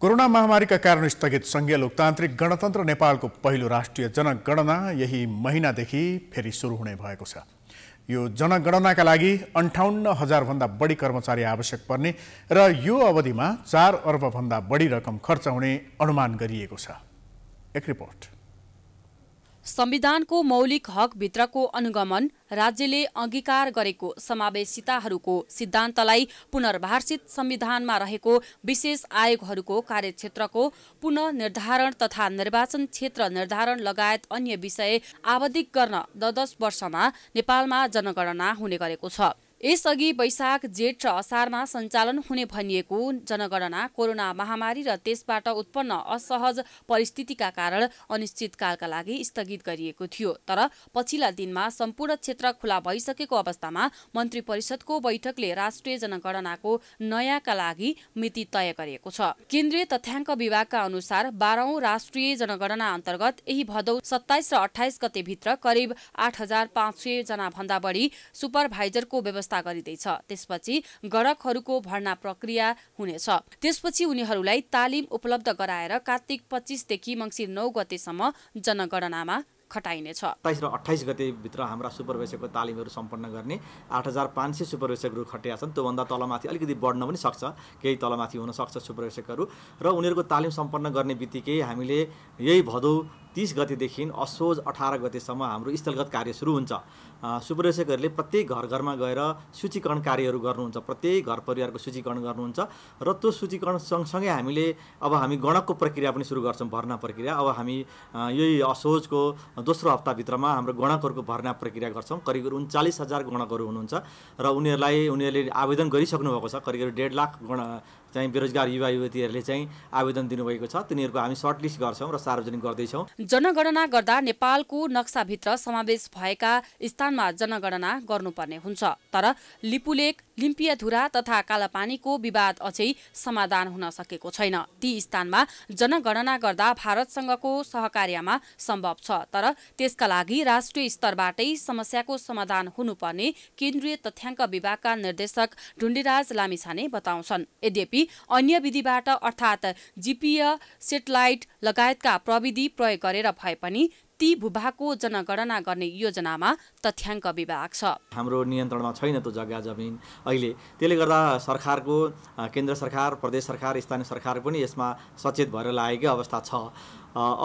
corona महामारीका कारण स्थगित सङ्घीय लोकतान्त्रिक गणतन्त्र नेपालको पहिलो राष्ट्रिय जनगणना यही महिनादेखि फेरि सुरु हुने भएको छ यो जनगणनाका लागि अन्ठाउन्न हजारभन्दा बढी कर्मचारी आवश्यक पर्ने र यो अवधिमा चार अर्बभन्दा बढी रकम खर्च हुने अनुमान गरिएको छ एक रिपोर्ट संविधानको मौलिक हकभित्रको अनुगमन राज्यले अङ्गीकार गरेको समावेशिताहरूको सिद्धान्तलाई पुनर्भाषित संविधानमा रहेको विशेष आयोगहरूको कार्यक्षेत्रको पुननिर्धारण तथा निर्वाचन क्षेत्र निर्धारण लगायत अन्य विषय आवधिक गर्न दस वर्षमा नेपालमा जनगणना हुने गरेको छ यसअघि वैशाख जेठ र असारमा सञ्चालन हुने भनिएको जनगणना कोरोना महामारी र त्यसबाट उत्पन्न असहज परिस्थितिका कारण अनिश्चितकालका लागि स्थगित गरिएको थियो तर पछिल्ला दिनमा सम्पूर्ण क्षेत्र खुला भइसकेको अवस्थामा मन्त्री परिषदको बैठकले राष्ट्रिय जनगणनाको नयाँका लागि मिति तय गरिएको छ केन्द्रीय तथ्याङ्क विभागका अनुसार बाह्रौं राष्ट्रिय जनगणना अन्तर्गत यही भदौ सत्ताइस र अठाइस गतेभित्र करिब आठ हजार पाँच सय भन्दा बढी सुपरभाइजरको व्यवस्था व्यवस्था गरिँदैछ त्यसपछि गरकहरूको भर्ना प्रक्रिया हुनेछ त्यसपछि उनीहरूलाई तालिम उपलब्ध गराएर कार्तिक पच्चिसदेखि मङ्सिर नौ गतेसम्म जनगणनामा खटाइनेछ सत्ताइस र अठाइस गतेभित्र हाम्रा सुपरवेसकको तालिमहरू सम्पन्न गर्ने आठ हजार पाँच सय सुपरवेसकहरू खटिया छन् त्योभन्दा तलमाथि अलिकति बढ्न पनि सक्छ केही तलमाथि हुनसक्छ सुपरवेसकहरू र उनीहरूको तालिम सम्पन्न गर्ने बित्तिकै हामीले यही भदौ तिस गतिदेखि असोज अठार गतेसम्म हाम्रो स्थलगत कार्य सुरु हुन्छ शुभरेषकहरूले प्रत्येक घर घरमा गएर सूचीकरण कार्यहरू गर्नुहुन्छ प्रत्येक घर परिवारको सूचीकरण गर्नुहुन्छ र त्यो सूचीकरण सँगसँगै हामीले अब हामी गणकको प्रक्रिया पनि सुरु गर्छौँ भर्ना प्रक्रिया अब हामी यही असोजको दोस्रो हप्ताभित्रमा हाम्रो गणकहरूको भर्ना प्रक्रिया गर्छौँ करिब उन्चालिस हजार गणकहरू हुनुहुन्छ र उनीहरूलाई उनीहरूले आवेदन गरिसक्नु भएको छ करिब डेढ लाख गण चाहिँ बेरोजगार युवा युवतीहरूले चाहिँ आवेदन दिनुभएको छ तिनीहरूको हामी सर्टलिस्ट गर्छौँ र सार्वजनिक गर्दैछौँ जनगणना गर्दा नेपालको नक्साभित्र समावेश भएका स्थानमा जनगणना गर्नुपर्ने हुन्छ तर लिपुलेक लिम्पियाधुरा तथा कालापानीको विवाद अझै समाधान हुन सकेको छैन ती स्थानमा जनगणना गर्दा भारतसँगको सहकार्यमा सम्भव छ तर त्यसका लागि राष्ट्रिय स्तरबाटै समस्याको समाधान हुनुपर्ने केन्द्रीय तथ्याङ्क विभागका निर्देशक ढुण्डीराज लामिछाने बताउँछन् यद्यपि अन्य विधिबाट अर्थात् जिपिय सेटेलाइट लगायतका प्रविधि प्रयोग गरेर भए पनि ती भूभागको जनगणना गर्ने योजनामा तथ्याङ्क विभाग छ हाम्रो नियन्त्रणमा छैन त्यो जग्गा जमिन अहिले त्यसले गर्दा सरकारको केन्द्र सरकार प्रदेश सरकार स्थानीय सरकार पनि यसमा सचेत भएर लागेकै अवस्था छ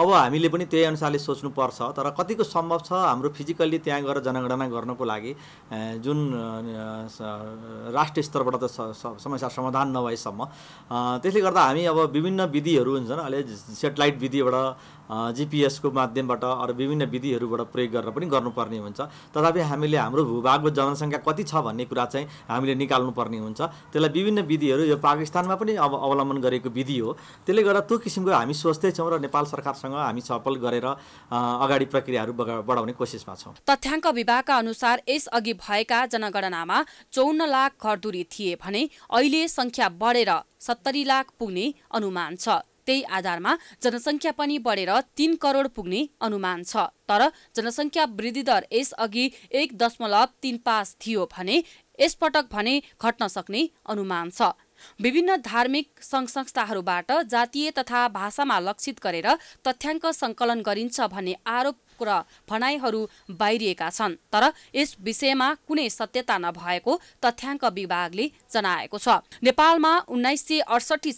अब हामीले पनि त्यही अनुसारले सोच्नुपर्छ तर कतिको सम्भव छ हाम्रो फिजिकल्ली त्यहाँ गएर जनगणना गर्नको लागि जुन राष्ट्रिय स्तरबाट त समस्या समाधान नभएसम्म त्यसले गर्दा हामी अब विभिन्न विधिहरू हुन्छन् अहिले सेटेलाइट विधिबाट जिपिएसको माध्यमबाट अरू विभिन्न विधिहरूबाट प्रयोग गरेर पनि गर्नुपर्ने हुन्छ तथापि हामीले हाम्रो भूभागको जनसङ्ख्या कति छ भन्ने कुरा चाहिँ हामीले निकाल्नुपर्ने हुन्छ त्यसलाई विभिन्न विधिहरू यो पाकिस्तानमा पनि अब अवलम्बन गरेको विधि हो त्यसले गर्दा त्यो किसिमको हामी सोच्दैछौँ र नेपाल सरकारसँग हामी छलफल गरेर अगाडि प्रक्रियाहरू बढाउने कोसिसमा छौँ तथ्याङ्क विभागका अनुसार यसअघि भएका जनगणनामा चौन्न लाख घरदुरी थिए भने अहिले सङ्ख्या बढेर सत्तरी लाख पुग्ने अनुमान छ त्यही आधारमा जनसङ्ख्या पनि बढेर तीन करोड पुग्ने अनुमान छ तर जनसङ्ख्या वृद्धि दर यसअघि एक दशमलव तीन पाँच थियो भने यसपटक भने घट्न सक्ने अनुमान छ विभिन्न धार्मिक सङ्घ संस्थाहरूबाट जातीय तथा भाषामा लक्षित गरेर तथ्याङ्क सङ्कलन गरिन्छ भन्ने आरोप र भनाइहरू बाहिरिएका छन् तर यस विषयमा कुनै सत्यता नभएको तथ्याङ्क विभागले जनाएको छ नेपालमा उन्नाइस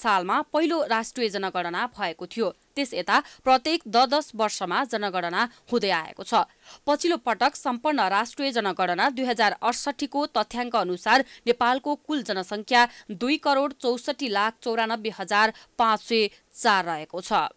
सालमा पहिलो राष्ट्रिय जनगणना भएको थियो त्यस यता प्रत्येक द दस वर्षमा जनगणना हुँदै आएको छ पछिल्लो पटक सम्पन्न राष्ट्रिय जनगणना दुई हजार अडसठीको तथ्याङ्क अनुसार नेपालको कुल जनसङ्ख्या दुई करोड चौसठी लाख चौरानब्बे हजार पाँच सय चार रहेको छ